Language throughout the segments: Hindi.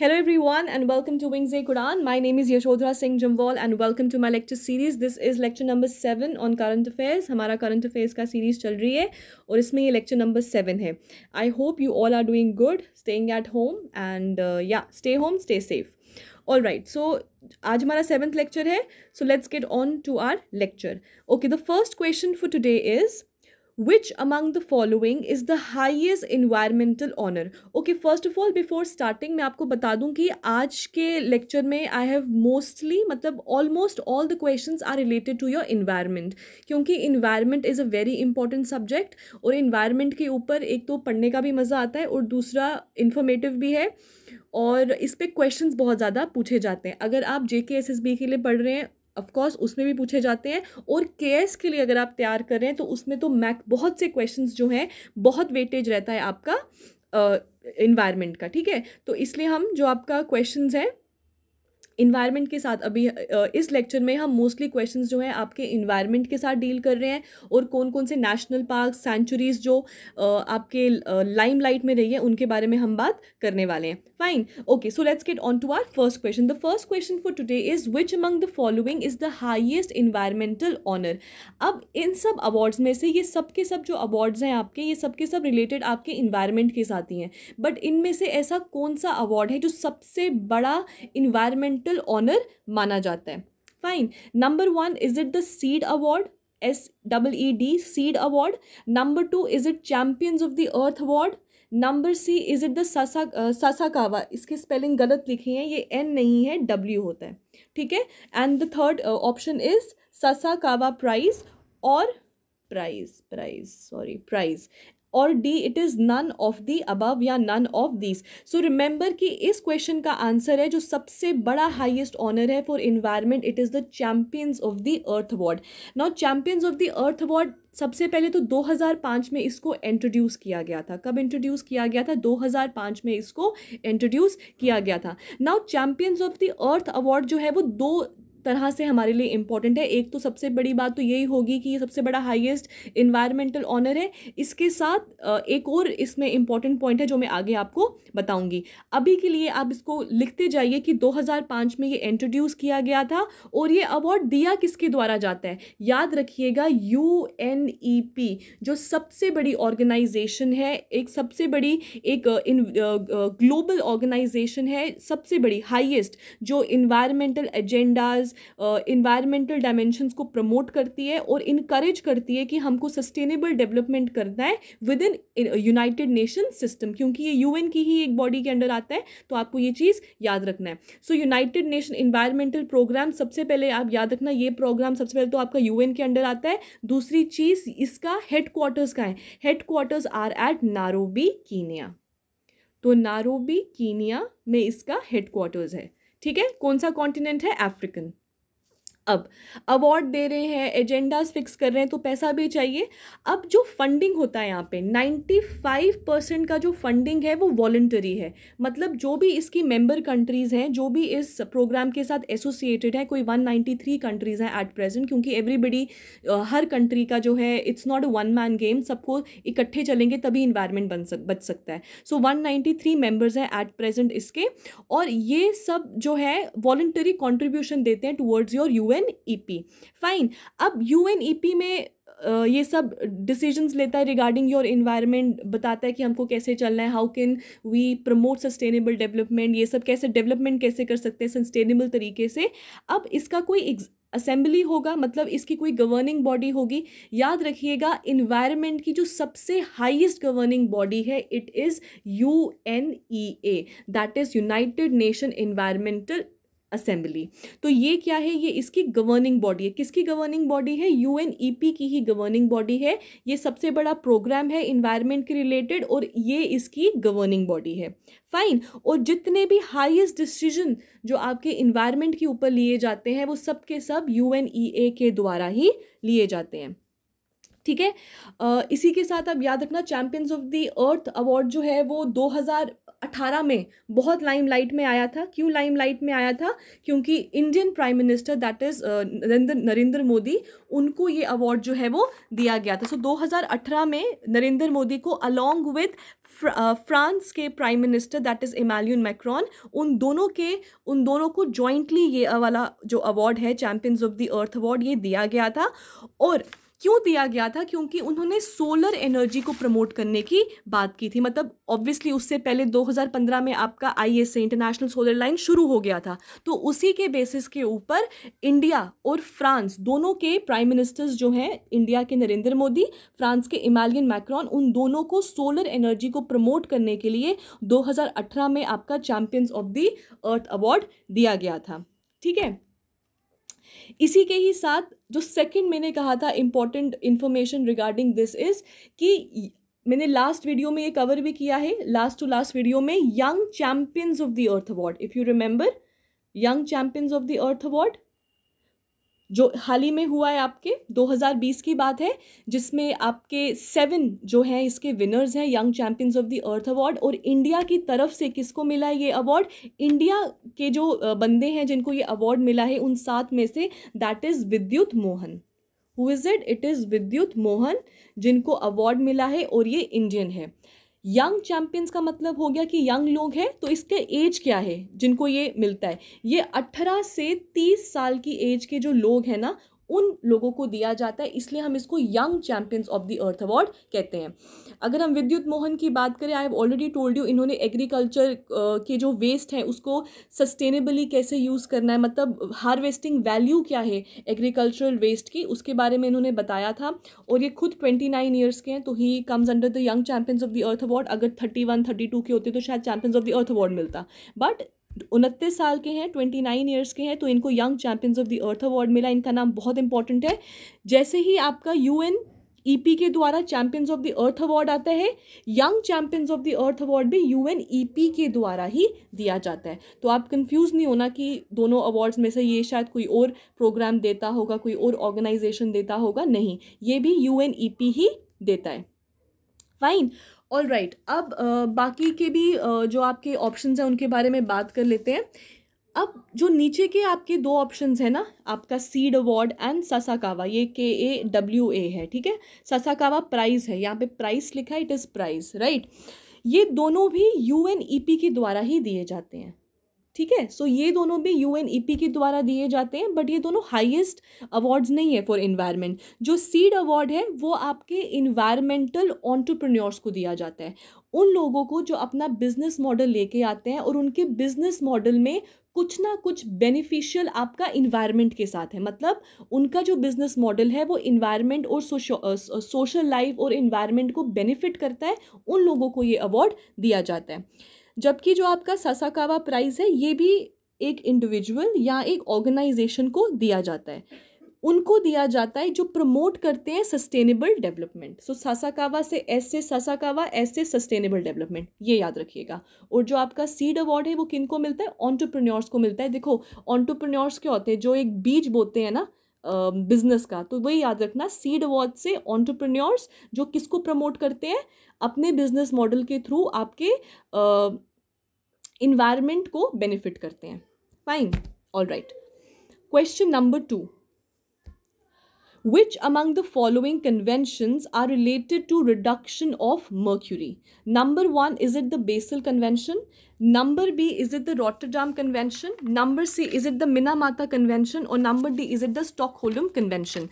Hello everyone and welcome to Wings a कुरान my name is Yashodhara Singh Jamwal and welcome to my lecture series this is lecture number seven on current affairs हमारा करंट अफेयर्स का सीरीज़ चल रही है और इसमें ये लेक्चर नंबर सेवन है I hope you all are doing good staying at home and या stay home stay safe all right so आज हमारा सेवन्थ लेक्चर है so let's get on to our lecture okay the first question for today is which among the following is the highest environmental honor okay first of all before starting मैं आपको बता दूं कि आज के लेक्चर में आई हैव मोस्टली मतलब almost all the questions are related to your environment क्योंकि environment is a very important subject और इन्वायरमेंट के ऊपर एक तो पढ़ने का भी मज़ा आता है और दूसरा इन्फॉर्मेटिव भी है और इस पर क्वेश्चन बहुत ज़्यादा पूछे जाते हैं अगर आप जे के एस एस बी के लिए पढ़ रहे हैं ऑफकोर्स उसमें भी पूछे जाते हैं और के के लिए अगर आप तैयार कर रहे हैं तो उसमें तो मैक बहुत से क्वेश्चन जो हैं बहुत वेटेज रहता है आपका इन्वायरमेंट uh, का ठीक है तो इसलिए हम जो आपका क्वेश्चन हैं इन्वायरमेंट के साथ अभी इस लेक्चर में हम मोस्टली क्वेश्चन जो हैं आपके इन्वायरमेंट के साथ डील कर रहे हैं और कौन कौन से नेशनल पार्क सेंचुरीज जो आपके लाइम लाइट में रही है उनके बारे में हम बात करने वाले हैं fine okay so let's get on to our first question the first question for today is which among the following is the highest environmental honour अब इन सब अवार्ड्स में से ये सब के सब जो अवार्ड्स हैं आपके ये सब के सब रिलेटेड आपके इन्वायरमेंट के साथ ही हैं बट इनमें से ऐसा कौन सा अवार्ड है जो सबसे बड़ा इन्वायरमेंट कैपिटल ऑनर माना जाता है fine number one is it the seed award S डबल E D seed award number two is it champions of the earth award number C is it the Sasa Sasakawa इसकी स्पेलिंग गलत लिखी है ये एन नहीं है डब्ल्यू होता है ठीक है and the third option is Sasakawa prize और प्राइज प्राइज सॉरी प्राइज और D it is none of the above या none of these so remember कि इस क्वेश्चन का आंसर है जो सबसे बड़ा हाइएस्ट ऑनर है for environment it is the champions of the earth award now champions of the earth award सबसे पहले तो 2005 में इसको इंट्रोड्यूस किया गया था कब इंट्रोड्यूस किया गया था 2005 में इसको इंट्रोड्यूस किया गया था now champions of the earth award जो है वो दो तरह से हमारे लिए इम्पॉर्टेंट है एक तो सबसे बड़ी बात तो यही होगी कि ये सबसे बड़ा हाईएस्ट इन्वायरमेंटल ऑनर है इसके साथ एक और इसमें इम्पॉर्टेंट पॉइंट है जो मैं आगे आपको बताऊंगी अभी के लिए आप इसको लिखते जाइए कि 2005 में ये इंट्रोड्यूस किया गया था और ये अवार्ड दिया किसके द्वारा जाता है याद रखिएगा यू e जो सबसे बड़ी ऑर्गेनाइजेशन है एक सबसे बड़ी एक ग्लोबल ऑर्गेनाइजेशन है सबसे बड़ी हाइएस्ट जो इन्वायरमेंटल एजेंडाज इन्वायरमेंटल डायमेंशंस को प्रमोट करती है और इनक्रेज करती है कि हमको सस्टेनेबल डेवलपमेंट करना है within United Nation system क्योंकि ये यूएन की ही एक बॉडी के अंडर आता है तो आपको ये चीज़ याद रखना है so United Nation environmental programme सबसे पहले आप याद रखना ये प्रोग्राम सबसे पहले तो आपका यू के अंडर आता है दूसरी चीज़ इसका हेड क्वार्टर्स का है headquarters are at Nairobi Kenya तो नारोबी कीनिया में इसका हेड क्वार्टर्स है ठीक है कौन सा कॉन्टिनेंट है अफ्रीकन अब अवार्ड दे रहे हैं एजेंडाज फिक्स कर रहे हैं तो पैसा भी चाहिए अब जो फंडिंग होता है यहाँ पे 95 परसेंट का जो फंडिंग है वो वॉल्टरी है मतलब जो भी इसकी मेंबर कंट्रीज़ हैं जो भी इस प्रोग्राम के साथ एसोसिएटेड है कोई 193 कंट्रीज़ हैं एट प्रेजेंट क्योंकि एवरीबडी हर कंट्री का जो है it's not a one man game सबको इकट्ठे चलेंगे तभी इन्वायरमेंट बन सक बच सकता है so one ninety three members हैं एट प्रेजेंट इसके और ये सब जो है वॉल्टरी कॉन्ट्रीब्यूशन देते हैं towards your U N E P fine अब यू एन ई पी में ये सब डिसीजंस लेता है रिगार्डिंग योर इन्वायरमेंट बताता है कि हमको कैसे चलना है how can we promote sustainable development ये सब कैसे डेवलपमेंट कैसे कर सकते हैं सस्टेनेबल तरीके से अब इसका कोई असेंबली होगा मतलब इसकी कोई गवर्निंग बॉडी होगी याद रखिएगा इन्वायरमेंट की जो सबसे हाईएस्ट गवर्निंग बॉडी है it is U N E A that is United Nation environmental assembly तो ये क्या है ये इसकी गवर्निंग बॉडी है किसकी गवर्निंग बॉडी है यू e की ही गवर्निंग बॉडी है ये सबसे बड़ा प्रोग्राम है इन्वायरमेंट के रिलेटेड और ये इसकी गवर्निंग बॉडी है फाइन और जितने भी हाइएस्ट डिसीजन जो आपके इन्वायरमेंट के ऊपर लिए जाते हैं वो सब के सब यू e के द्वारा ही लिए जाते हैं ठीक है इसी के साथ अब याद रखना champions of the earth award जो है वो 2018 में बहुत लाइमलाइट में आया था क्यों लाइमलाइट में आया था क्योंकि Indian prime minister that is Narendra Narendra Modi उनको ये अवार्ड जो है वो दिया गया था सो so, 2018 में नरेंद्र मोदी को अलोंग विद फ्रांस के prime minister that is Emmanuel Macron उन दोनों के उन दोनों को जॉइंटली ये वाला जो अवार्ड है champions of the earth award ये दिया गया था और क्यों दिया गया था क्योंकि उन्होंने सोलर एनर्जी को प्रमोट करने की बात की थी मतलब ऑब्वियसली उससे पहले 2015 में आपका I S international solar line शुरू हो गया था तो उसी के बेसिस के ऊपर इंडिया और फ्रांस दोनों के प्राइम मिनिस्टर्स जो हैं इंडिया के नरेंद्र मोदी फ्रांस के इमालियन मैक्रॉन उन दोनों को सोलर एनर्जी को प्रमोट करने के लिए 2018 में आपका champions of the earth award दिया गया था ठीक है इसी के ही साथ जो सेकंड मैंने कहा था important information regarding this is कि मैंने लास्ट वीडियो में ये कवर भी किया है लास्ट टू लास्ट वीडियो में young champions of the earth award if you remember young champions of the earth award जो हाल ही में हुआ है आपके 2020 की बात है जिसमें आपके सेवन जो हैं इसके विनर्स हैं young champions of the earth award और इंडिया की तरफ से किसको मिला है ये अवार्ड इंडिया के जो बंदे हैं जिनको ये अवार्ड मिला है उन सात में से that is Vidyut Mohan who is it it is Vidyut Mohan जिनको अवार्ड मिला है और ये इंडियन है यंग चैंपियंस का मतलब हो गया कि यंग लोग हैं तो इसके एज क्या है जिनको ये मिलता है ये अट्ठारह से तीस साल की एज के जो लोग हैं ना उन लोगों को दिया जाता है इसलिए हम इसको young champions of the earth award कहते हैं अगर हम विद्युत मोहन की बात करें I have already told you इन्होंने एग्रीकल्चर के जो वेस्ट हैं उसको सस्टेनेबली कैसे यूज़ करना है मतलब हार्वेस्टिंग वैल्यू क्या है एग्रीकल्चरल वेस्ट की उसके बारे में इन्होंने बताया था और ये खुद ट्वेंटी नाइन ईयर्स के हैं तो he comes under the young champions of the earth award अगर थर्टी वन थर्टी टू के होते तो शायद champions of the earth award मिलता बट उनतीस साल के हैं ट्वेंटी नाइन ईयर्स के हैं तो इनको young champions of the earth award मिला इनका नाम बहुत इंपॉर्टेंट है जैसे ही आपका यू एन पी के द्वारा champions of the earth award आता है young champions of the earth award भी ई पी e के द्वारा ही दिया जाता है तो आप कंफ्यूज नहीं होना कि दोनों अवार्ड्स में से ये शायद कोई और प्रोग्राम देता होगा कोई और ऑर्गेनाइजेशन देता होगा नहीं ये भी ई पी e ही देता है फाइन ऑल राइट right, अब आ, बाकी के भी आ, जो आपके ऑप्शन हैं उनके बारे में बात कर लेते हैं अब जो नीचे के आपके दो ऑप्शन हैं ना आपका सीड अवार्ड एंड ससाकावा ये के ए डब्ल्यू ए है ठीक है ससाकावा प्राइज है यहाँ पे प्राइस लिखा है इट इज़ प्राइज राइट ये दोनों भी यू एन ई पी के द्वारा ही दिए जाते हैं ठीक है सो ये दोनों भी यू एन ई पी के द्वारा दिए जाते हैं बट ये दोनों हाइएस्ट अवार्ड्स नहीं है फॉर इन्वायरमेंट जो सीड अवार्ड है वो आपके इन्वायरमेंटल ऑन्टरप्रन्योर्स को दिया जाता है उन लोगों को जो अपना बिजनेस मॉडल लेके आते हैं और उनके बिजनेस मॉडल में कुछ ना कुछ बेनिफिशियल आपका इन्वायरमेंट के साथ है मतलब उनका जो बिजनेस मॉडल है वो इन्वायरमेंट और सोशल लाइफ और इन्वायरमेंट को बेनिफिट करता है उन लोगों को ये अवार्ड दिया जाता है जबकि जो आपका ससाकावा प्राइज़ है ये भी एक इंडिविजुअल या एक ऑर्गेनाइजेशन को दिया जाता है उनको दिया जाता है जो प्रमोट करते हैं सस्टेनेबल डेवलपमेंट सो सासाकावा से ऐसे सासाकावा ऐसे सस्टेनेबल डेवलपमेंट ये याद रखिएगा और जो आपका सीड अवार्ड है वो किन को मिलता है ऑन्टरप्रन्योर्स को मिलता है देखो ऑन्टरप्रन्योर्स क्या होते हैं जो एक बीज बोते हैं ना बिजनेस का तो वही याद रखना सीड अवार्ड से ऑन्टरप्रन्योर्स जो किसको प्रमोट करते हैं अपने बिजनेस मॉडल के थ्रू आपके इन्वायरमेंट को बेनिफिट करते हैं fine all right question number two Which among the following conventions are related to reduction of mercury? Number one, is it the Basel Convention? Number B, is it the Rotterdam Convention? Number C, is it the Minamata Convention? Or number D, is it the Stockholm Convention?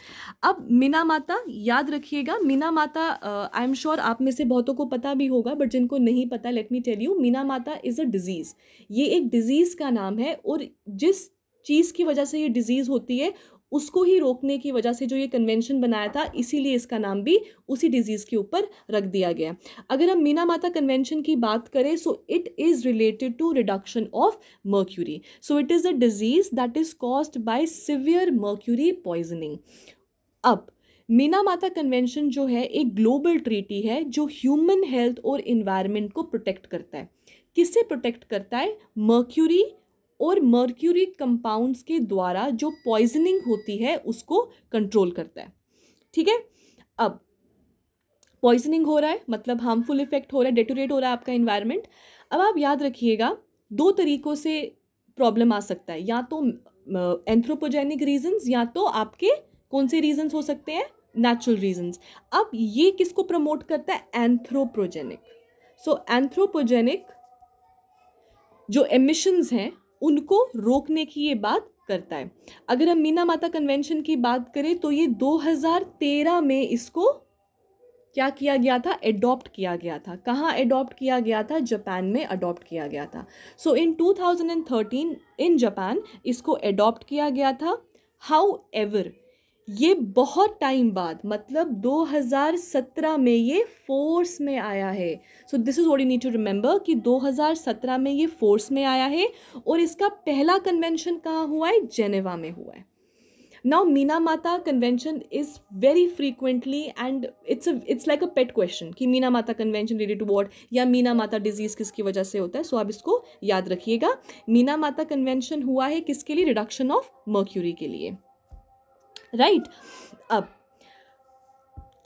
अब मिनामाता याद रखिएगा मिनामाता आई एम श्योर आप में से बहुतों को पता भी होगा बट जिनको नहीं पता let me tell you Minamata is a disease ये एक डिज़ीज़ का नाम है और जिस चीज़ की वजह से ये डिज़ीज़ होती है उसको ही रोकने की वजह से जो ये कन्वेंशन बनाया था इसीलिए इसका नाम भी उसी डिजीज़ के ऊपर रख दिया गया अगर हम मीना माता कन्वेंशन की बात करें so it is related to reduction of mercury so it is a disease that is cause by severe mercury poisoning अब मीना माता कन्वेंशन जो है एक ग्लोबल ट्रीटी है जो ह्यूमन हेल्थ और इन्वायरमेंट को प्रोटेक्ट करता है किससे प्रोटेक्ट करता है मर्क्यूरी और मर्क्यूरी कंपाउंड्स के द्वारा जो पॉइजनिंग होती है उसको कंट्रोल करता है ठीक है अब पॉइजनिंग हो रहा है मतलब हार्मफुल इफेक्ट हो रहा है डेटोरेट हो रहा है आपका इन्वायरमेंट अब आप याद रखिएगा दो तरीक़ों से प्रॉब्लम आ सकता है या तो एंथ्रोपोजेनिक रीजंस या तो आपके कौन से रीजंस हो सकते हैं नेचुरल रीजंस अब ये किसको प्रमोट करता है एंथ्रोपोजेनिक सो एंथ्रोपोजेनिक जो एमिशंस हैं उनको रोकने की ये बात करता है अगर हम मीना माता कन्वेंशन की बात करें तो ये 2013 में इसको क्या किया गया था एडॉप्ट किया गया था कहाँ एडॉप्ट किया गया था जापान में अडॉप्ट किया गया था सो इन 2013 इन जापान इसको एडॉप्ट किया गया था हाउ एवर ये बहुत टाइम बाद मतलब 2017 में ये फोर्स में आया है so this is what need to remember कि 2017 में ये फोर्स में आया है और इसका पहला कन्वेंशन कहाँ हुआ है जेनेवा में हुआ है now Minamata convention is very frequently and it's it's like a pet question कि Minamata convention related to what या मीना माता डिजीज़ किसकी वजह से होता है सो so आप इसको याद रखिएगा मीना माता कन्वेंशन हुआ है किसके लिए रिडक्शन ऑफ मर्क्यूरी के लिए राइट अब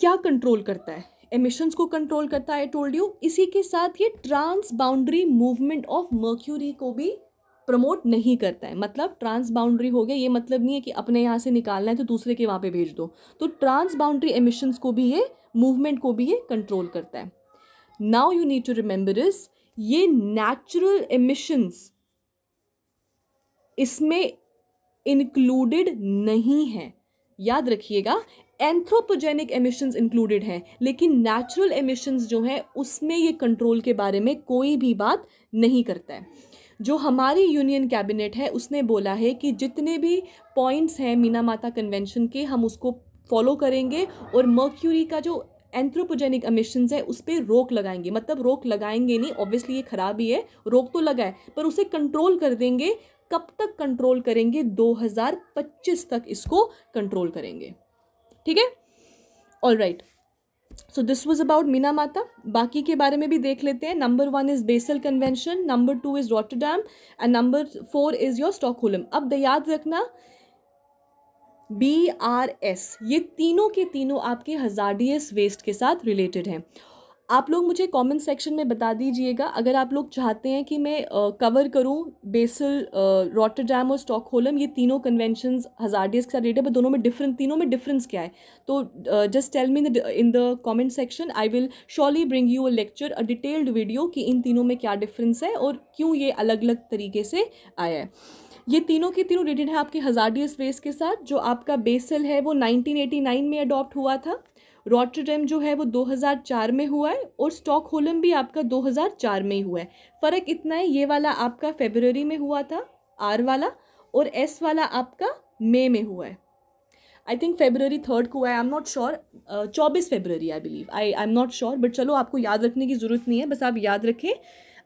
क्या कंट्रोल करता है एमिशंस को कंट्रोल करता है टोल्ड यू इसी के साथ ये transboundary movement of mercury को भी प्रमोट नहीं करता है मतलब ट्रांस बाउंड्री हो गया ये मतलब नहीं है कि अपने यहाँ से निकालना है तो दूसरे के वहाँ पे भेज दो तो ट्रांस बाउंड्री एमिशंस को भी ये मूवमेंट को भी ये कंट्रोल करता है now you need to remember इस ये नेचुरल एमिशंस इसमें इंक्लूडेड नहीं है याद रखिएगा एंथ्रोपोजेनिक एमिशंस इंक्लूडेड हैं लेकिन नेचुरल एमिशंस जो हैं उसमें ये कंट्रोल के बारे में कोई भी बात नहीं करता है जो हमारी यूनियन कैबिनेट है उसने बोला है कि जितने भी पॉइंट्स हैं मीना माता कन्वेंशन के हम उसको फॉलो करेंगे और मर्क्यूरी का जो एंथ्रोपोजेनिक अमिशंस है उस पर रोक लगाएंगे मतलब रोक लगाएंगे नहीं ऑब्वियसली ये खराब ही है रोक तो लगाए पर उसे कंट्रोल कर देंगे कब तक कंट्रोल करेंगे 2025 तक इसको कंट्रोल करेंगे ठीक है all right so this was about Minamata बाकी के बारे में भी देख लेते हैं number one is Basel convention number two is Rotterdam and number four is your होलम अब याद रखना बी आर एस ये तीनों के तीनों आपके हजार्डियस वेस्ट के साथ रिलेटेड हैं आप लोग मुझे कमेंट सेक्शन में बता दीजिएगा अगर आप लोग चाहते हैं कि मैं कवर करूं बेसल रॉटरडैम और होलम ये तीनों हज़ार डेज के साथ रिलेटेड पर दोनों में डिफरेंट तीनों में डिफरेंस क्या है तो just tell me in the comment section I will surely bring you a lecture a detailed video कि इन तीनों में क्या डिफरेंस है और क्यों ये अलग अलग तरीके से आया है ये तीनों के तीनों रिलेटेड हैं आपके हज़ारडियस बेस के साथ जो आपका बेसल है वो नाइनटीन में अडॉप्ट हुआ था रॉटरडेम जो है वो 2004 में हुआ है और स्टॉक होलम भी आपका 2004 में ही हुआ है फ़र्क इतना है ये वाला आपका फेबररी में हुआ था आर वाला और एस वाला आपका मे में हुआ है आई थिंक फेबररी थर्ड को हुआ है आई एम नॉट श्योर चौबीस February I believe I I am not sure but चलो आपको याद रखने की ज़रूरत नहीं है बस आप याद रखें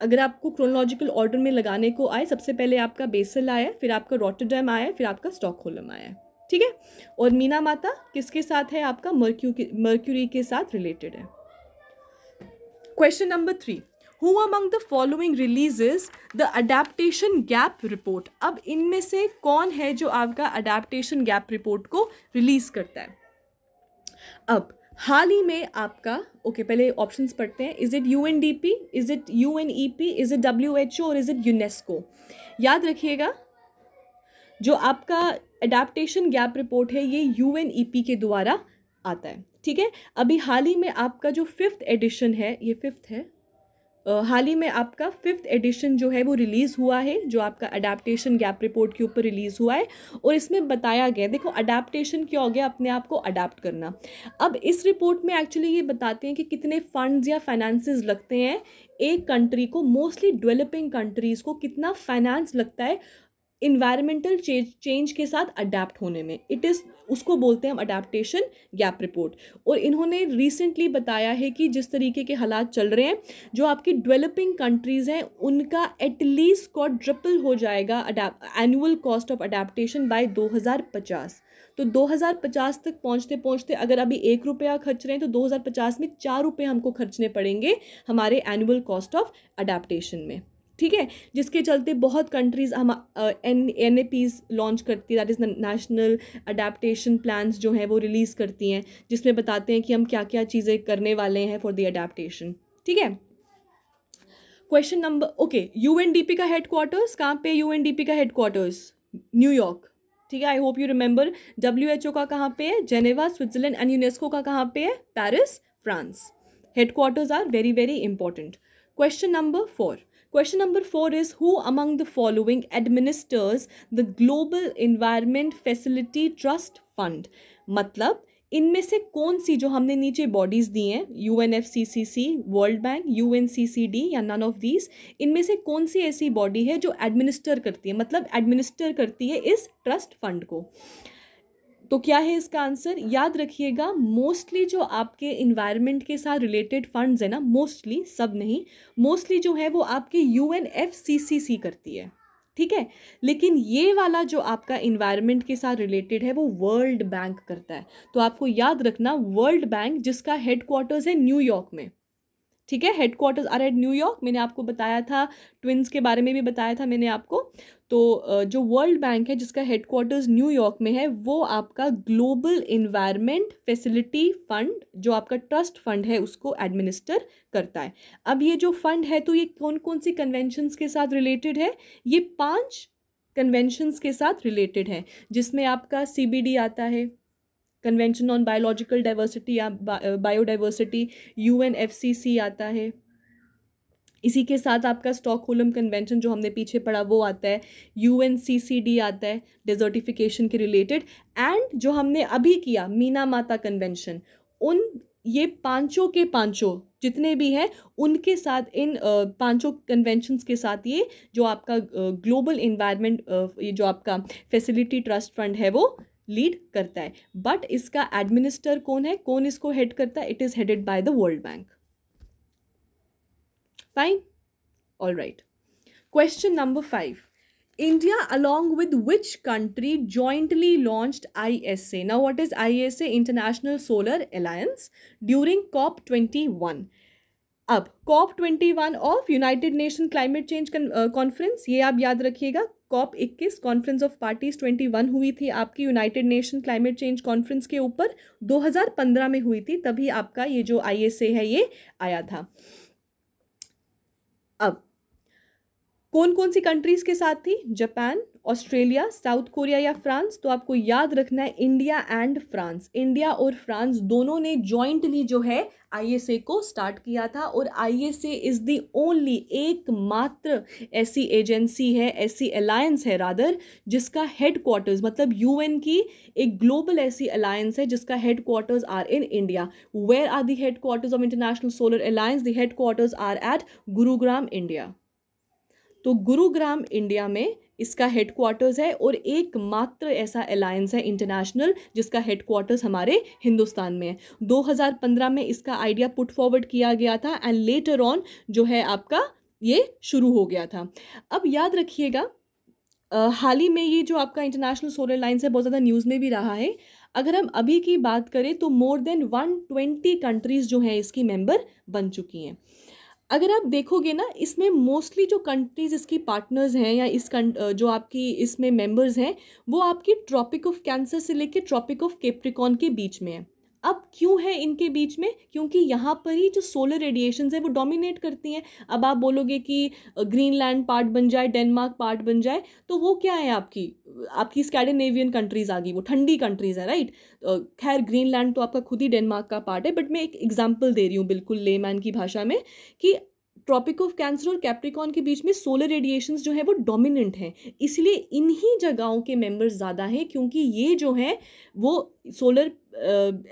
अगर आपको क्रोनोलॉजिकल ऑर्डर में लगाने को आए सबसे पहले आपका बेसल आया फिर आपका रॉटरडम आया फिर आपका स्टॉक होलम आया ठीक है और मीना माता किसके साथ है आपका मर्क्यू के मर्क्यूरी के साथ रिलेटेड है question number three who among the following releases the adaptation gap report अब इनमें से कौन है जो आपका अडेप्टेशन गैप रिपोर्ट को रिलीज करता है अब हाल ही में आपका ओके okay, पहले ऑप्शन पढ़ते हैं is it U N D P is it U N E P is it W H O और इज़ इट यूनेस्को याद रखिएगा जो आपका एडाप्टेशन गैप रिपोर्ट है ये यू एन ई पी के द्वारा आता है ठीक है अभी हाल ही में आपका जो फिफ्थ एडिशन है ये फिफ्थ है हाल ही में आपका फिफ्थ एडिशन जो है वो रिलीज़ हुआ है जो आपका अडाप्टेशन गैप रिपोर्ट के ऊपर रिलीज़ हुआ है और इसमें बताया गया देखो अडाप्टेशन क्या हो गया अपने आप को अडाप्ट करना अब इस रिपोर्ट में एक्चुअली ये बताते हैं कि कितने फंड्स या फाइनेंसेस लगते हैं एक कंट्री को मोस्टली डेवलपिंग कंट्रीज़ को कितना फाइनेंस लगता है इन्वायरमेंटल चेंज चेंज के साथ अडेप्ट होने में इट इज़ उसको बोलते हैं हम अडेप्टेशन गैप रिपोर्ट और इन्होंने रिसेंटली बताया है कि जिस तरीके के हालात चल रहे हैं जो आपकी डेवलपिंग कंट्रीज़ हैं उनका एटलीस्ट ट्रिपल हो जाएगा annual cost of adaptation by 2050 तो 2050 तक पहुंचते पहुंचते अगर अभी एक रुपया खर्च रहे हैं तो 2050 में चार रुपये हमको खर्चने पड़ेंगे हमारे एनुअल कॉस्ट ऑफ अडेप्टेशन में ठीक है जिसके चलते बहुत कंट्रीज़ हम N N A Ps launch करती है that is national adaptation plan जो हैं वो रिलीज़ करती हैं जिसमें बताते हैं कि हम क्या क्या चीज़ें करने वाले हैं फॉर द अडेप्टशन ठीक है question number okay U N D P का हेड क्वार्टर्स कहाँ पे यू एन डी पी का हेड क्वार्टर्स न्यूयॉर्क ठीक है I hope you remember W H O का कहाँ पे है जेनेवा स्विट्जरलैंड एंड यूनेस्को का कहाँ पे है Paris France headquarters are very very important question number four question number four is who among the following administers the global environment facility trust fund मतलब इनमें से कौन सी जो हमने नीचे बॉडीज़ दी हैं U N F C C C world bank U N C C D या नन ऑफ दीज इनमें से कौन सी ऐसी बॉडी है जो एडमिनिस्टर करती है मतलब एडमिनिस्टर करती है इस ट्रस्ट फंड को तो क्या है इसका आंसर याद रखिएगा मोस्टली जो आपके इन्वायरमेंट के साथ रिलेटेड फंड्स है ना मोस्टली सब नहीं मोस्टली जो है वो आपके U N F C C C करती है ठीक है लेकिन ये वाला जो आपका इन्वायरमेंट के साथ रिलेटेड है वो वर्ल्ड बैंक करता है तो आपको याद रखना वर्ल्ड बैंक जिसका हेडक्वार्टर्स है न्यूयॉर्क में ठीक है हेड आर एट न्यूयॉर्क मैंने आपको बताया था ट्विंस के बारे में भी बताया था मैंने आपको तो जो वर्ल्ड बैंक है जिसका हेड क्वार्टर्स न्यूयॉर्क में है वो आपका ग्लोबल इन्वायरमेंट फैसिलिटी फंड जो आपका ट्रस्ट फंड है उसको एडमिनिस्टर करता है अब ये जो फंड है तो ये कौन कौन सी कन्वेंशंस के साथ रिलेटेड है ये पांच कन्वेंशंस के साथ रिलेटेड है जिसमें आपका सी आता है कन्वेंशन ऑन बायोलॉजिकल डाइवर्सिटी या biodiversity U N F C C आता है इसी के साथ आपका स्टॉक होलम कन्वेंशन जो हमने पीछे पढ़ा वो आता है U N C C D आता है डिजर्टिफिकेशन के रिलेटेड एंड जो हमने अभी किया मीना माता कन्वेंशन उन ये पांचों के पांचों जितने भी हैं उनके साथ इन uh, पांचों कन्वेंशंस के साथ ये जो आपका ग्लोबल uh, इन्वायरमेंट uh, ये जो आपका फैसिलिटी ट्रस्ट फंड है वो लीड करता है बट इसका एडमिनिस्टर कौन है कौन इसको हेड करता है it is headed by the world bank fine all right question number five India, along with which country, jointly launched ISA? Now, what is ISA, International Solar Alliance, during COP21? अब COP twenty one of United Nation climate change conference ये आप याद रखिएगा कॉप इक्कीस conference of parties twenty one हुई थी आपकी United Nation climate change conference के ऊपर दो हजार पंद्रह में हुई थी तभी आपका ये जो आई एस ए है ये आया था अब कौन कौन सी कंट्रीज़ के साथ थी जापान ऑस्ट्रेलिया साउथ कोरिया या फ्रांस तो आपको याद रखना है इंडिया एंड फ्रांस इंडिया और फ्रांस दोनों ने जॉइंटली जो है आईएसए को स्टार्ट किया था और आईएसए इज़ दी ओनली एकमात्र ऐसी एजेंसी है ऐसी अलायंस है रादर जिसका हेड क्वार्टर्स मतलब यूएन की एक ग्लोबल ऐसी अलायंस है जिसका headquarters are in India where are the headquarters of international solar alliance the headquarters are at Gurugram India तो गुरुग्राम इंडिया में इसका हेडक्वार्टर्स है और एकमात्र ऐसा अलायंस है इंटरनेशनल जिसका हेडक्वार्टर्स हमारे हिंदुस्तान में है 2015 में इसका आइडिया पुट फॉरवर्ड किया गया था एंड लेटर ऑन जो है आपका ये शुरू हो गया था अब याद रखिएगा हाल ही में ये जो आपका इंटरनेशनल सोलर लाइन्स है बहुत ज़्यादा न्यूज़ में भी रहा है अगर हम अभी की बात करें तो मोर देन 120 कंट्रीज़ जो हैं इसकी मेंबर बन चुकी हैं अगर आप देखोगे ना इसमें मोस्टली जो कंट्रीज़ इसकी पार्टनर्स हैं या इस जो आपकी इसमें मेंबर्स हैं वो आपकी ट्रॉपिक ऑफ कैंसर से लेकर ट्रॉपिक ऑफ केप्रिकॉन के बीच में है अब क्यों है इनके बीच में क्योंकि यहाँ पर ही जो सोलर रेडिएशन है वो डोमिनेट करती हैं अब आप बोलोगे कि ग्रीनलैंड पार्ट बन जाए डेनमार्क पार्ट बन जाए तो वो क्या है आपकी आपकी स्कैंडिनेवियन कंट्रीज़ आ गई वो ठंडी कंट्रीज़ है राइट खैर ग्रीनलैंड तो आपका खुद ही डेनमार्क का पार्ट है बट मैं एक एग्जाम्पल दे रही हूँ बिल्कुल ले की भाषा में कि ट्रॉपिक ऑफ कैंसर और कैप्रिकॉन के बीच में सोलर रेडिएशन जो है वो डोमिनेंट हैं इसलिए इन्हीं जगहों के मेंबर्स ज़्यादा हैं क्योंकि ये जो हैं वो सोलर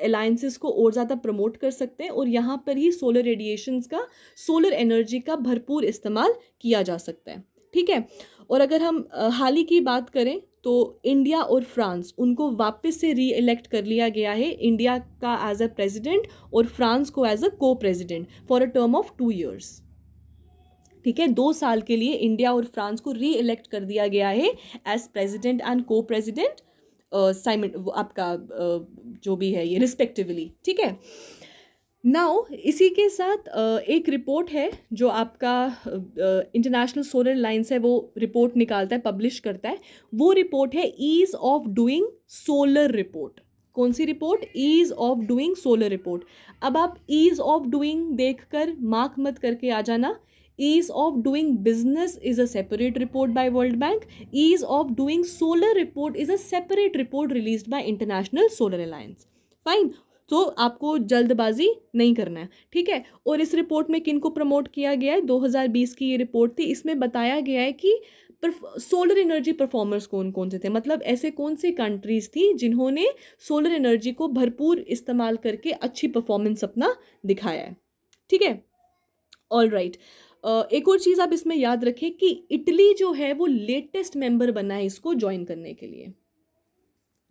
अलायंसेस को और ज़्यादा प्रमोट कर सकते हैं और यहाँ पर ही सोलर रेडिएशंस का सोलर एनर्जी का भरपूर इस्तेमाल किया जा सकता है ठीक है और अगर हम हाल ही की बात करें तो इंडिया और फ्रांस उनको वापस से री इलेक्ट कर लिया गया है इंडिया का एज अ प्रेसिडेंट और फ्रांस को as a co president for a term of two years ठीक है दो साल के लिए इंडिया और फ्रांस को री इलेक्ट कर दिया गया है as president and co president Simon आपका uh, जो भी है ये रिस्पेक्टिवली ठीक है नाउ इसी के साथ एक रिपोर्ट है जो आपका इंटरनेशनल सोलर लाइन्स है वो रिपोर्ट निकालता है पब्लिश करता है वो रिपोर्ट है ease of doing solar report कौन सी report ease of doing solar report अब आप ईज़ ऑफ डूइंग देखकर मार्क मत करके आ जाना ease of doing business is a separate report by world bank ease of doing solar report is a separate report release by international solar alliance fine तो आपको जल्दबाजी नहीं करना है ठीक है और इस रिपोर्ट में किन को प्रमोट किया गया है 2020 की ये रिपोर्ट थी इसमें बताया गया है कि सोलर एनर्जी परफॉर्मर्स कौन कौन से थे मतलब ऐसे कौन से कंट्रीज़ थी जिन्होंने सोलर एनर्जी को भरपूर इस्तेमाल करके अच्छी परफॉर्मेंस अपना दिखाया है ठीक है ऑल राइट right. एक और चीज़ आप इसमें याद रखें कि इटली जो है वो लेटेस्ट मेंबर बना है इसको ज्वाइन करने के लिए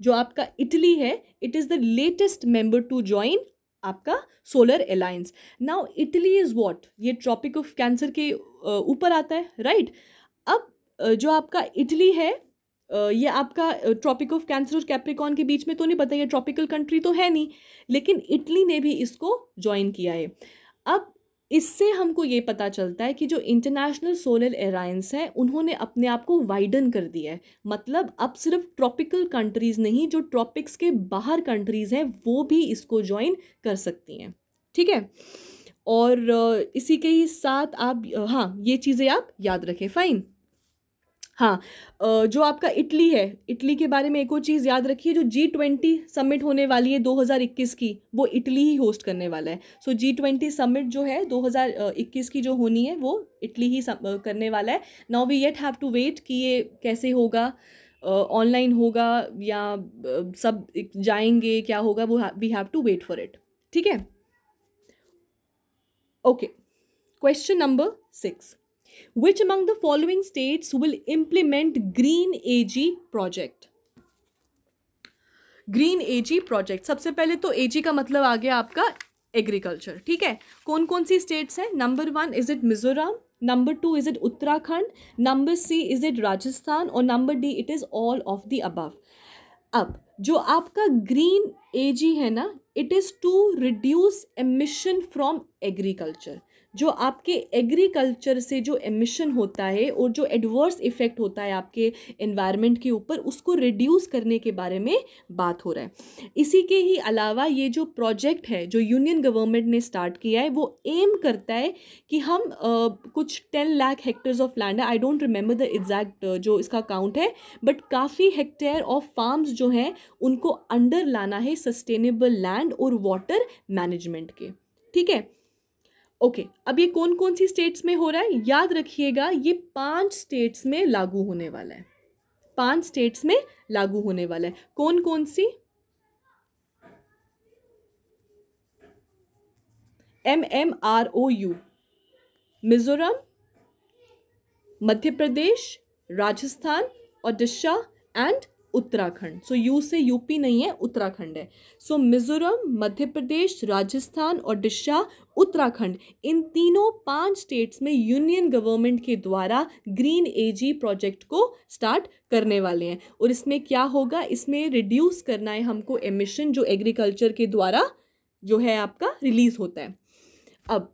जो आपका इटली है it is the latest member to join आपका solar alliance now Italy is what ये ट्रॉपिक ऑफ कैंसर के ऊपर आता है राइट right? अब जो आपका इटली है ये आपका ट्रॉपिक ऑफ कैंसर और कैप्रिकॉन के बीच में तो नहीं पता ये ट्रॉपिकल कंट्री तो है नहीं लेकिन इटली ने भी इसको ज्वाइन किया है अब इससे हमको ये पता चलता है कि जो इंटरनेशनल सोलर अलायंस है उन्होंने अपने आप को वाइडन कर दिया है मतलब अब सिर्फ ट्रॉपिकल कंट्रीज़ नहीं जो ट्रॉपिक्स के बाहर कंट्रीज़ हैं वो भी इसको ज्वाइन कर सकती हैं ठीक है और इसी के ही साथ आप हाँ ये चीज़ें आप याद रखें फ़ाइन हाँ जो आपका इटली है इटली के बारे में एक और चीज़ याद रखिए जो जी ट्वेंटी समिट होने वाली है 2021 की वो इटली ही होस्ट करने वाला है सो जी ट्वेंटी समिट जो है 2021 की जो होनी है वो इटली ही करने वाला है now we yet have to wait कि ये कैसे होगा ऑनलाइन uh, होगा या uh, सब जाएंगे क्या होगा वो we have to wait for it ठीक है okay question number six which among the following states will implement green Ag project green Ag project सबसे पहले तो एजी का मतलब आ गया आपका एग्रीकल्चर ठीक है कौन कौन सी स्टेट्स हैं number one is it Mizoram number two is it Uttarakhand number C is it Rajasthan और number D it is all of the above अब जो आपका ग्रीन एजी है ना it is to reduce emission from agriculture जो आपके एग्रीकल्चर से जो एमिशन होता है और जो एडवर्स इफ़ेक्ट होता है आपके एनवायरनमेंट के ऊपर उसको रिड्यूस करने के बारे में बात हो रहा है इसी के ही अलावा ये जो प्रोजेक्ट है जो यूनियन गवर्नमेंट ने स्टार्ट किया है वो एम करता है कि हम आ, कुछ ten lakh hectares of land है I don't remember the exact जो इसका काउंट है बट काफ़ी हेक्टेयर ऑफ फार्म्स जो हैं उनको अंडर लाना है सस्टेनेबल लैंड और वाटर मैनेजमेंट के ठीक है ओके okay, अब ये कौन कौन सी स्टेट्स में हो रहा है याद रखिएगा ये पांच स्टेट्स में लागू होने वाला है पांच स्टेट्स में लागू होने वाला है कौन कौन सी M M R O U Mizoram Madhya Pradesh Rajasthan Odisha and Uttarakhand so U से यूपी नहीं है उत्तराखंड है सो मिजोरम मध्य प्रदेश राजस्थान ओडिशा उत्तराखंड इन तीनों पांच स्टेट्स में यूनियन गवर्नमेंट के द्वारा ग्रीन एजी प्रोजेक्ट को स्टार्ट करने वाले हैं और इसमें क्या होगा इसमें रिड्यूस करना है हमको एमिशन जो एग्रीकल्चर के द्वारा जो है आपका रिलीज होता है अब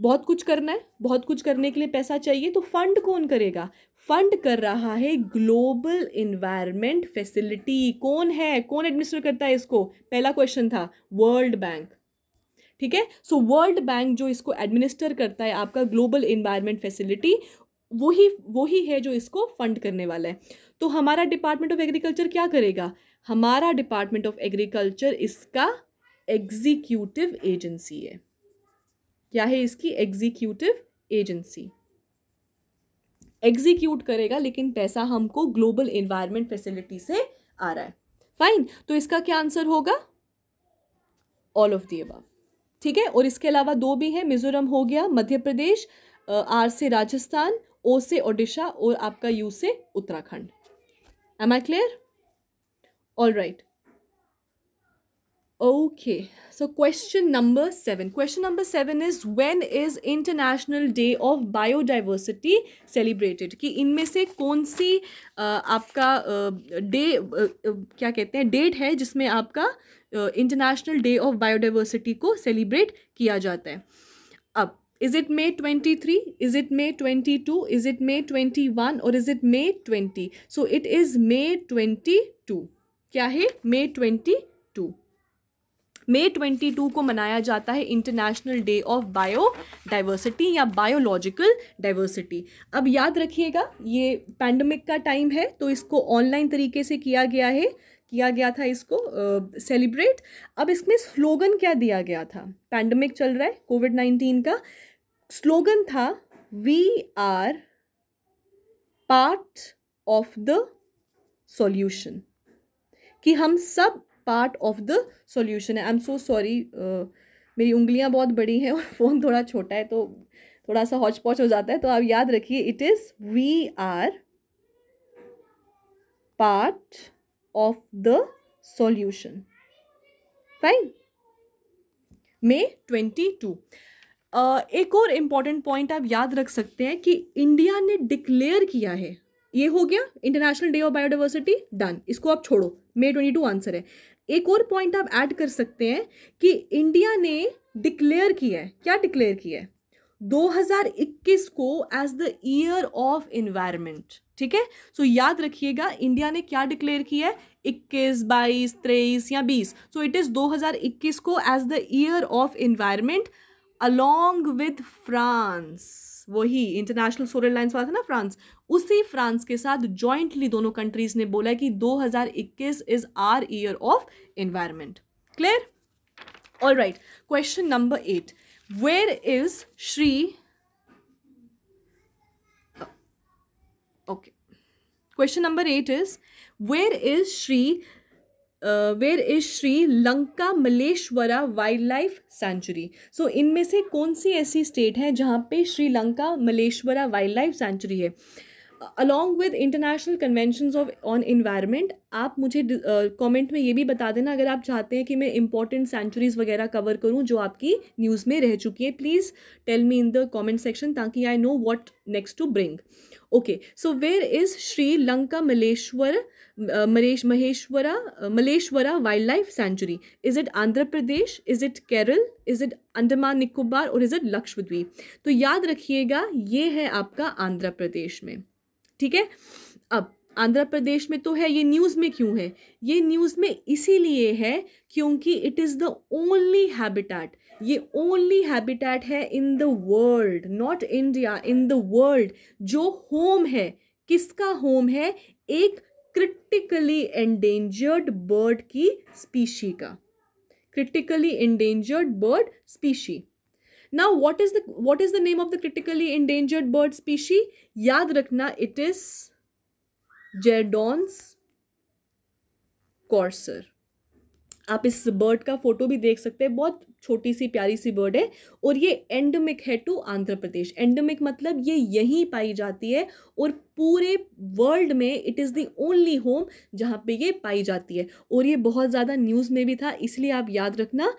बहुत कुछ करना है बहुत कुछ करने के लिए पैसा चाहिए तो फंड कौन करेगा फंड कर रहा है ग्लोबल इन्वायरमेंट फैसिलिटी कौन है कौन एडमिनिस्टर करता है इसको पहला क्वेश्चन था वर्ल्ड बैंक ठीक है सो वर्ल्ड बैंक जो इसको एडमिनिस्टर करता है आपका ग्लोबल इन्वायरमेंट फैसिलिटी वही वही है जो इसको फंड करने वाला है तो हमारा डिपार्टमेंट ऑफ एग्रीकल्चर क्या करेगा हमारा डिपार्टमेंट ऑफ एग्रीकल्चर इसका एग्जीक्यूटिव एजेंसी है क्या है इसकी एग्जीक्यूटिव एजेंसी एग्जीक्यूट करेगा लेकिन पैसा हमको ग्लोबल इन्वायरमेंट फैसिलिटी से आ रहा है फाइन तो इसका क्या आंसर होगा ऑल ऑफ दी अबव ठीक है और इसके अलावा दो भी हैं मिजोरम हो गया मध्य प्रदेश आर से राजस्थान ओ से ओडिशा और आपका यू से Uttarakhand am I clear all right Okay, so question number seven. Question number seven is when is International Day of Biodiversity celebrated? कि इनमें से कौन सी आपका डे क्या कहते हैं डेट है जिसमें आपका इंटरनेशनल डे ऑफ बायोडाइवर्सिटी को सेलिब्रेट किया जाता है अब is it May twenty three is it May twenty two is it May twenty one और is it May twenty so it is May twenty two क्या है मे ट्वेंटी टू मे 22 को मनाया जाता है international day of biodiversity या बायोलॉजिकल डाइवर्सिटी अब याद रखिएगा ये पैंडमिक का टाइम है तो इसको ऑनलाइन तरीके से किया गया है किया गया था इसको सेलिब्रेट uh, अब इसमें स्लोगन क्या दिया गया था पैंडमिक चल रहा है कोविड नाइन्टीन का स्लोगन था we are part of the solution कि हम सब पार्ट ऑफ द सॉल्यूशन है आई एम सो सॉरी मेरी उंगलियां बहुत बड़ी हैं और फ़ोन थोड़ा छोटा है तो थोड़ा सा हॉच पॉच हो जाता है तो आप याद रखिए it is we are part of the solution fine May twenty two एक और इम्पॉर्टेंट पॉइंट आप याद रख सकते हैं कि इंडिया ने डिक्लेयर किया है ये हो गया international day of biodiversity done इसको आप छोड़ो मे ट्वेंटी टू आंसर है एक और पॉइंट आप ऐड कर सकते हैं कि इंडिया ने डिक्लेयर किया है क्या डिक्लेयर किया है 2021 को as the year of environment ठीक है सो याद रखिएगा इंडिया ने क्या डिक्लेयर किया है 21, 22, 23 या 20 सो इट इज़ 2021 को as the year of environment along with France वही इंटरनेशनल सोलर लाइन्स वाला था ना फ्रांस उसी फ्रांस के साथ जॉइंटली दोनों कंट्रीज ने बोला कि 2021 is our year of environment clear all right question number eight where is Shri okay question number eight is where is Shri uh, is Sri Lanka Malleshwara wildlife sanctuary so इनमें से कौन सी ऐसी स्टेट है जहाँ पे Sri Lanka Malleshwara wildlife sanctuary है along with international convention of on environment आप मुझे कॉमेंट uh, में ये भी बता देना अगर आप चाहते हैं कि मैं इंपॉर्टेंट सेंचुरीज़ वगैरह कवर करूँ जो आपकी न्यूज़ में रह चुकी है please tell me in the comment section ताकि I know what next to bring okay so where is Sri Lanka Malleshwar Maheshwara Malleshwara wildlife sanctuary is it Andhra Pradesh is it Kerala is it Andaman Nicobar और इज इट लक्षद्वीप तो याद रखिएगा ये है आपका आंध्र प्रदेश में ठीक है अब आंध्र प्रदेश में तो है ये न्यूज़ में क्यों है ये न्यूज़ में इसीलिए है क्योंकि it is the only habitat ये ओनली हैबिटेट है in the world not India in the world जो होम है किसका होम है एक क्रिटिकली एंडेंजर्ड बर्ड की स्पीशी का critically endangered bird species now what is the what is the name of the critically endangered bird species याद रखना इट इज जेडॉन्स कॉर्सर आप इस बर्ड का फोटो भी देख सकते हैं बहुत छोटी सी प्यारी सी बर्ड है और ये एंडमिक है टू आंध्र प्रदेश एंडमिक मतलब ये यहीं पाई जाती है और पूरे वर्ल्ड में it is the only home जहाँ पे ये पाई जाती है और ये बहुत ज़्यादा न्यूज़ में भी था इसलिए आप याद रखना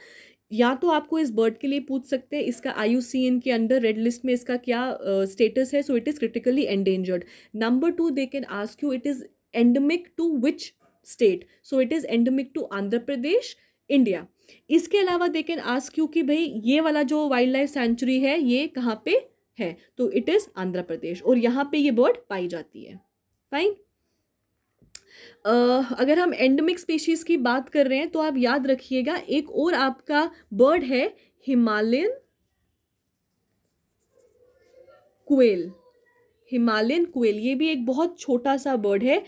या तो आपको इस बर्ड के लिए पूछ सकते हैं इसका आई के अंडर रेड लिस्ट में इसका क्या स्टेटस uh, है so it is critically endangered number two they can ask you it is endemic to which state so it is endemic to Andhra Pradesh India इसके अलावा दे कैन आस्क यू कि भाई ये वाला जो वाइल्ड लाइफ सेंचुरी है ये कहाँ पे है तो इट इज़ आंध्र प्रदेश और यहाँ पे ये बर्ड पाई जाती है फाइन Uh, अगर हम एंडमिक स्पीशीज़ की बात कर रहे हैं तो आप याद रखिएगा एक और आपका बर्ड है हिमालयन कुएल हिमालयन कुएल ये भी एक बहुत छोटा सा बर्ड है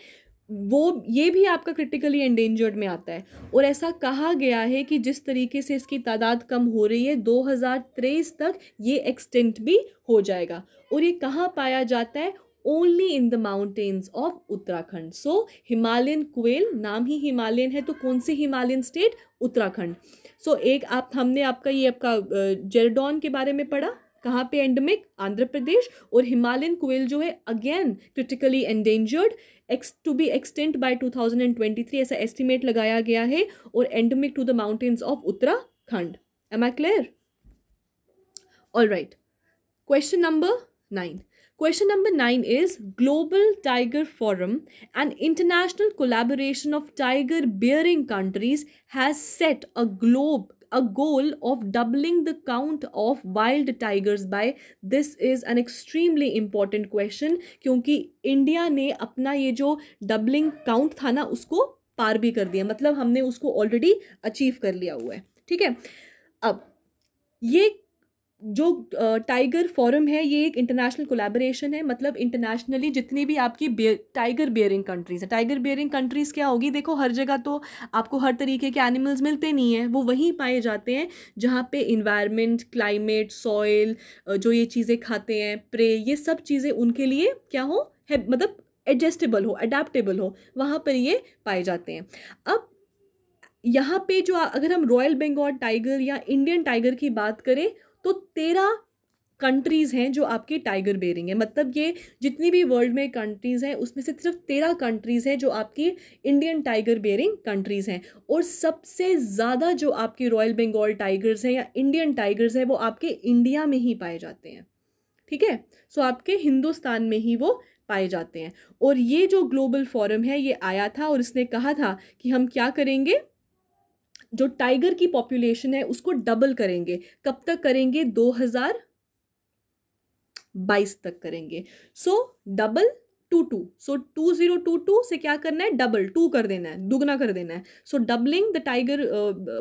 वो ये भी आपका क्रिटिकली एंडेंजर्ड में आता है और ऐसा कहा गया है कि जिस तरीके से इसकी तादाद कम हो रही है दो तक ये एक्सटेंट भी हो जाएगा और ये कहाँ पाया जाता है only in the mountains of Uttarakhand so Himalayan quail नाम ही हिमालयन है तो कौन सी Himalayan state Uttarakhand so so, एक आप हमने आपका ये आपका जेरडॉन के बारे में पढ़ा कहाँ पे एंडमिक आंध्र प्रदेश और हिमालयन कोयल जो है again critically endangered ex to be extinct by 2023 ऐसा एस्टिमेट लगाया गया है और endemic to the mountains of Uttarakhand am I clear all right question number nine question number nine is Global Tiger Forum and International Collaboration of Tiger bearing countries has set a globe a goal of doubling the count of wild tigers by this is an extremely important question क्योंकि इंडिया ने अपना ये जो डबलिंग काउंट था ना उसको पार भी कर दिया मतलब हमने उसको ऑलरेडी अचीव कर लिया हुआ है ठीक है अब ये जो टाइगर फोरम है ये एक इंटरनेशनल कोलेबोरेशन है मतलब इंटरनेशनली जितनी भी आपकी बे, टाइगर बियरिंग कंट्रीज़ हैं टाइगर बियरिंग कंट्रीज़ क्या होगी देखो हर जगह तो आपको हर तरीके के एनिमल्स मिलते नहीं हैं वो वहीं पाए जाते हैं जहाँ पे इन्वायरमेंट क्लाइमेट सॉयल जो ये चीज़ें खाते हैं प्रे ये सब चीज़ें उनके लिए क्या हो है मतलब एडजस्टेबल हो अडेप्टेबल हो वहाँ पर ये पाए जाते हैं अब यहाँ पे जो अगर हम रॉयल बंगाल टाइगर या इंडियन टाइगर की बात करें तो तेरह कंट्रीज़ हैं जो आपकी टाइगर बेरिंग है मतलब ये जितनी भी वर्ल्ड में कंट्रीज़ हैं उसमें से सिर्फ तेरह कंट्रीज़ हैं जो आपकी इंडियन टाइगर बेरिंग कंट्रीज़ हैं और सबसे ज़्यादा जो आपकी रॉयल बंगाल टाइगर्स हैं या इंडियन टाइगर्स हैं वो आपके इंडिया में ही पाए जाते हैं ठीक है सो आपके हिंदुस्तान में ही वो पाए जाते हैं और ये जो ग्लोबल फॉरम है ये आया था और इसने कहा था कि हम क्या करेंगे जो टाइगर की पॉपुलेशन है उसको डबल करेंगे कब तक करेंगे दो हजार बाईस तक करेंगे so double two two so two zero two two से क्या करना है डबल टू कर देना है दुगना कर देना है so doubling the tiger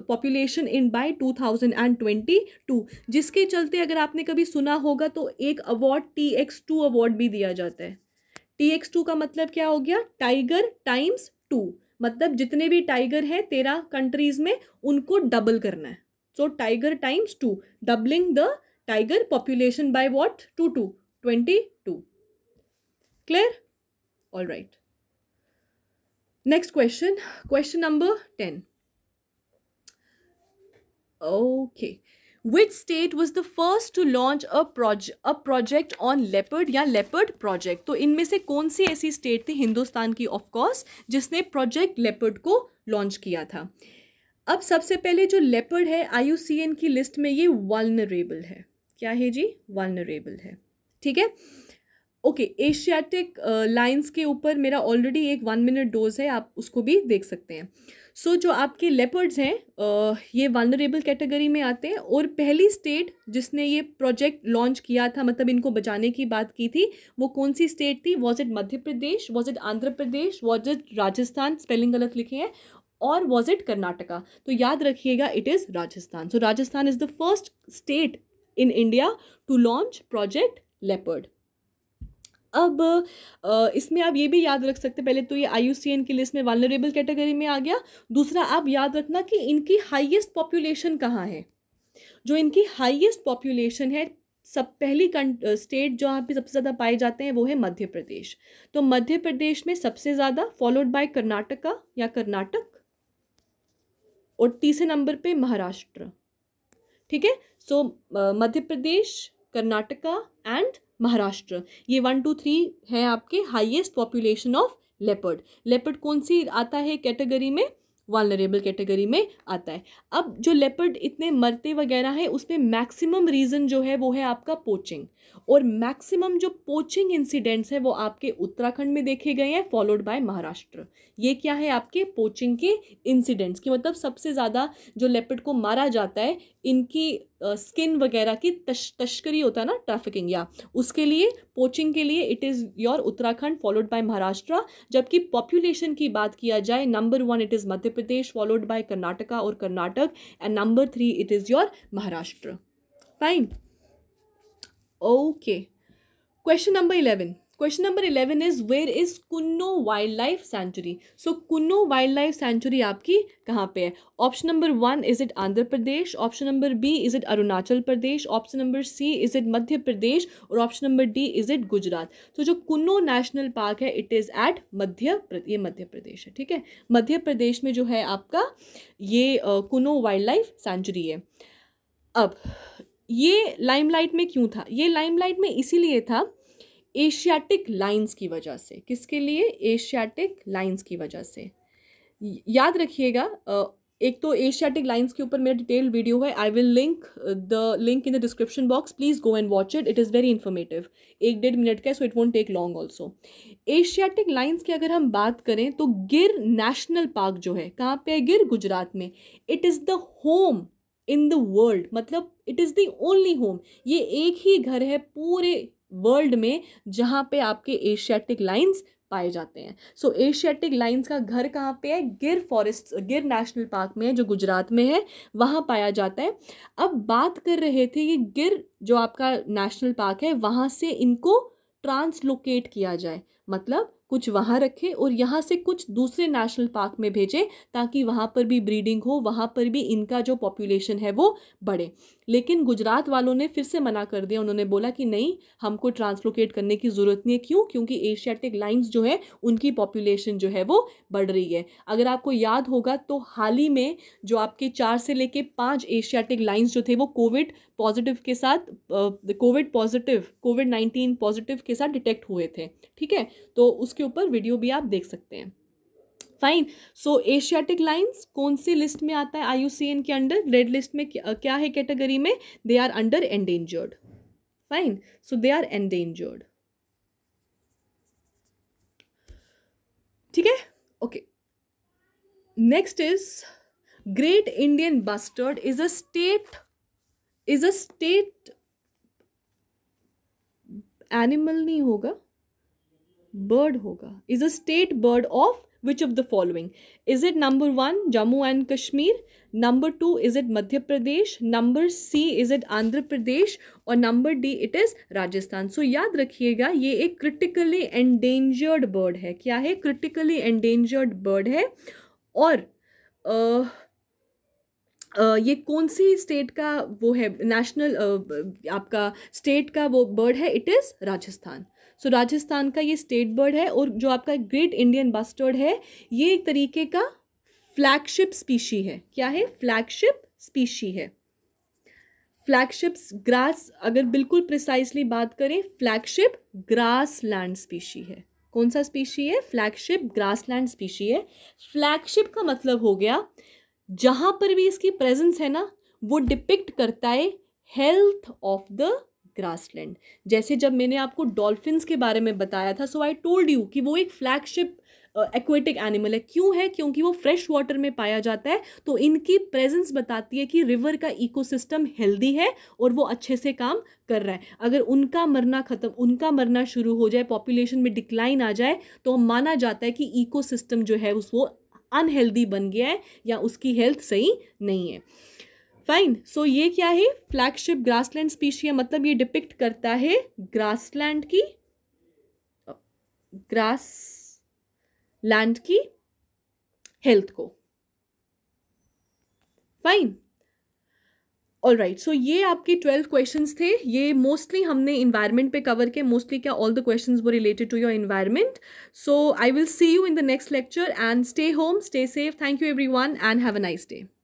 population in by two thousand and twenty two जिसके चलते अगर आपने कभी सुना होगा तो एक award T X two award भी दिया जाता है टी एक्स टू का मतलब क्या हो गया टाइगर टाइम्स टू मतलब जितने भी टाइगर हैं तेरह कंट्रीज़ में उनको डबल करना है so tiger times two doubling the tiger population by what two two twenty two clear all right next question question number ten okay which state was the first to launch a project a project on या लेपर्ड प्रोजेक्ट तो इनमें से कौन सी ऐसी स्टेट थी हिंदुस्तान की ऑफ कोर्स जिसने प्रोजेक्ट लेपर्ड को लॉन्च किया था अब सबसे पहले जो लेपर्ड है आई की लिस्ट में ये वालनरेबल है क्या है जी वालनरेबल है ठीक है ओके एशियाटिक लाइन्स के ऊपर मेरा ऑलरेडी एक वन मिनट डोज है आप उसको भी देख सकते हैं सो so, जो आपके लेपर्ड्स हैं ये वनरेबल कैटेगरी में आते हैं और पहली स्टेट जिसने ये प्रोजेक्ट लॉन्च किया था मतलब इनको बचाने की बात की थी वो कौन सी स्टेट थी was it Madhya Pradesh was it Andhra Pradesh was it Rajasthan spelling गलत लिखे हैं और वॉज इट कर्नाटका तो याद रखिएगा it is Rajasthan so Rajasthan is the first state in India to launch project leopard अब इसमें आप ये भी याद रख सकते पहले तो ये आई की लिस्ट में वालनरेबल कैटेगरी में आ गया दूसरा आप याद रखना कि इनकी हाईएस्ट पॉपुलेशन कहाँ है जो इनकी हाईएस्ट पॉपुलेशन है सब पहली स्टेट जो पे सबसे ज़्यादा पाए जाते हैं वो है मध्य प्रदेश तो मध्य प्रदेश में सबसे ज़्यादा फॉलोड बाय कर्नाटका या कर्नाटक और तीसरे नंबर पे महाराष्ट्र ठीक है सो मध्य प्रदेश कर्नाटका एंड महाराष्ट्र ये वन टू थ्री है आपके highest population of leopard leopard कौन सी आता है कैटेगरी में वालनरेबल कैटेगरी में आता है अब जो लेपर्ड इतने मरते वगैरह हैं उसमें मैक्सिमम रीज़न जो है वो है आपका पोचिंग और मैक्सिमम जो पोचिंग इंसिडेंट्स हैं वो आपके उत्तराखंड में देखे गए हैं फॉलोड बाय महाराष्ट्र ये क्या है आपके पोचिंग के इंसिडेंट्स की मतलब सबसे ज़्यादा जो लेपर्ड को मारा जाता है इनकी स्किन वगैरह की तश, तस्करी होता है ना ट्रैफिकिंग या उसके लिए पोचिंग के लिए it is your Uttarakhand followed by Maharashtra जबकि पॉपुलेशन की बात किया जाए number one it is Madhya Pradesh followed by Karnataka और Karnataka and number three it is your Maharashtra fine okay question number eleven question number eleven is where is Kuno wildlife sanctuary so Kuno wildlife sanctuary आपकी कहाँ पे है option number one is it Andhra Pradesh option number B is it Arunachal Pradesh option number C is it Madhya Pradesh और option number D is it Gujarat तो जो कुन्नो नेशनल पार्क है इट इज़ एट मध्य ये मध्य प्रदेश है ठीक है मध्य प्रदेश में जो है आपका ये कुन्नो वाइल्ड लाइफ सेंचुरी है अब ये लाइमलाइट में क्यों था ये लाइमलाइट में इसीलिए था एशियाटिक लाइंस की वजह से किसके लिए एशियाटिक लाइंस की वजह से याद रखिएगा एक तो एशियाटिक लाइंस के ऊपर मेरा डिटेल वीडियो है I will link the link in the description box please go and watch it it is very informative एक डेढ़ मिनट का so it won't take long also Asiatic lions की अगर हम बात करें तो गिर नेशनल पार्क जो है कहाँ पे है गिर गुजरात में it is the home in the world मतलब it is the only home ये एक ही घर है पूरे वर्ल्ड में जहाँ पे आपके एशियाटिक लाइंस पाए जाते हैं सो एशियाटिक लाइंस का घर कहाँ पे है गिर फॉरेस्ट गिर नेशनल पार्क में है जो गुजरात में है वहाँ पाया जाता है अब बात कर रहे थे कि गिर जो आपका नेशनल पार्क है वहाँ से इनको ट्रांसलोकेट किया जाए मतलब कुछ वहाँ रखें और यहाँ से कुछ दूसरे नेशनल पार्क में भेजें ताकि वहाँ पर भी ब्रीडिंग हो वहाँ पर भी इनका जो पॉपुलेशन है वो बढ़े लेकिन गुजरात वालों ने फिर से मना कर दिया उन्होंने बोला कि नहीं हमको ट्रांसलोकेट करने की ज़रूरत नहीं है क्यों क्योंकि एशियाटिक लाइन्स जो है उनकी पॉपुलेशन जो है वो बढ़ रही है अगर आपको याद होगा तो हाल ही में जो आपके चार से लेके पाँच एशियाटिक लाइन्स जो थे वो कोविड पॉजिटिव के साथ COVID positive COVID nineteen positive के साथ डिटेक्ट हुए थे ठीक है तो उसके ऊपर वीडियो भी आप देख सकते हैं फाइन सो एशियाटिक लाइन्स कौन सी लिस्ट में आता है आई के अंडर रेड लिस्ट में क्या है कैटेगरी में they are under endangered fine so they are endangered ठीक है okay next is great Indian bustard is a state is a state animal नहीं होगा बर्ड होगा is a state bird of which of the following is it number one Jammu and Kashmir number two is it Madhya Pradesh number C is it Andhra Pradesh और number D it is Rajasthan so याद रखिएगा ये एक क्रिटिकली एंडेंजर्ड बर्ड है क्या है क्रिटिकली एंडेंजर्ड बर्ड है और ये कौन सी स्टेट का वो है नेशनल आपका स्टेट का वो बर्ड है it is Rajasthan so Rajasthan का ये स्टेट बर्ड है और जो आपका ग्रेट इंडियन बस्टर्ड है ये एक तरीके का फ्लैगशिप स्पीशी है क्या है फ्लैगशिप स्पीशी है फ्लैगशिप्स ग्रास अगर बिल्कुल प्रिसाइसली बात करें फ्लैगशिप ग्रास लैंड स्पीशी है कौन सा स्पीशी है फ्लैगशिप ग्रास लैंड स्पीशी है फ्लैगशिप का मतलब हो गया जहाँ पर भी इसकी प्रेजेंस है ना वो डिपिक्ट करता है हेल्थ ऑफ द ग्रासलैंड जैसे जब मैंने आपको डॉल्फिन्स के बारे में बताया था सो आई टोल्ड यू कि वो एक फ्लैगशिप एक्वेटिक एनिमल है क्यों है क्योंकि वो फ्रेश वाटर में पाया जाता है तो इनकी प्रेजेंस बताती है कि रिवर का इकोसिस्टम हेल्दी है और वो अच्छे से काम कर रहा है अगर उनका मरना ख़त्म उनका मरना शुरू हो जाए पॉपुलेशन में डिक्लाइन आ जाए तो माना जाता है कि इकोसिस्टम जो है उस वो अनहेल्दी बन गया है या उसकी हेल्थ सही नहीं है फाइन सो ये क्या है फ्लैगशिप ग्रासलैंड स्पीशी है मतलब ये डिपिक्ट करता है ग्रासलैंड की ग्रास लैंड की हेल्थ को फाइन ऑल राइट सो ये आपके ट्वेल्व क्वेश्चन थे ये मोस्टली हमने इन्वायरमेंट पे कवर किए मोस्टली क्या ऑल द क्वेश्चन वो related to your environment so I will see you in the next lecture and stay home stay safe thank you everyone and have a nice day